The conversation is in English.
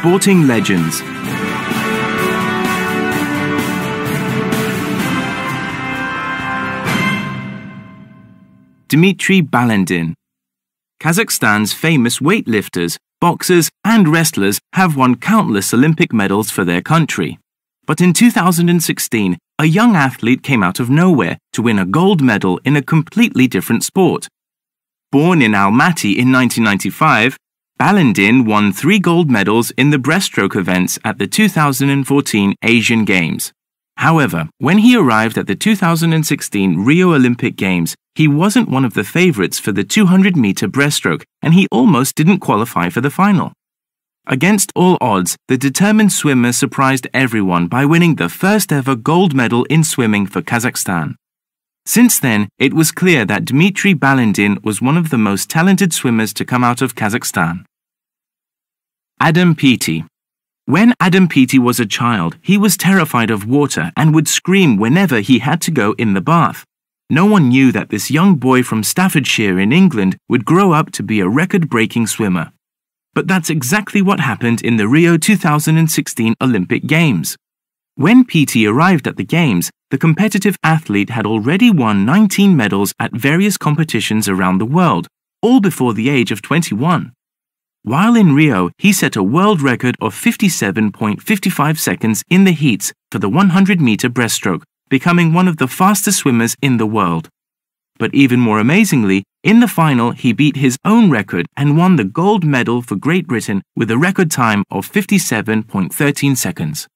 sporting legends. Dmitry Balandin, Kazakhstan's famous weightlifters, boxers, and wrestlers have won countless Olympic medals for their country. But in 2016, a young athlete came out of nowhere to win a gold medal in a completely different sport. Born in Almaty in 1995, Balandin won three gold medals in the breaststroke events at the 2014 Asian Games. However, when he arrived at the 2016 Rio Olympic Games, he wasn't one of the favorites for the 200 meter breaststroke and he almost didn't qualify for the final. Against all odds, the determined swimmer surprised everyone by winning the first ever gold medal in swimming for Kazakhstan. Since then, it was clear that Dmitry Balindin was one of the most talented swimmers to come out of Kazakhstan. Adam Peaty. When Adam Peaty was a child, he was terrified of water and would scream whenever he had to go in the bath. No one knew that this young boy from Staffordshire in England would grow up to be a record breaking swimmer. But that's exactly what happened in the Rio 2016 Olympic Games. When Peaty arrived at the Games, the competitive athlete had already won 19 medals at various competitions around the world, all before the age of 21. While in Rio, he set a world record of 57.55 seconds in the heats for the 100 meter breaststroke, becoming one of the fastest swimmers in the world. But even more amazingly, in the final, he beat his own record and won the gold medal for Great Britain with a record time of 57.13 seconds.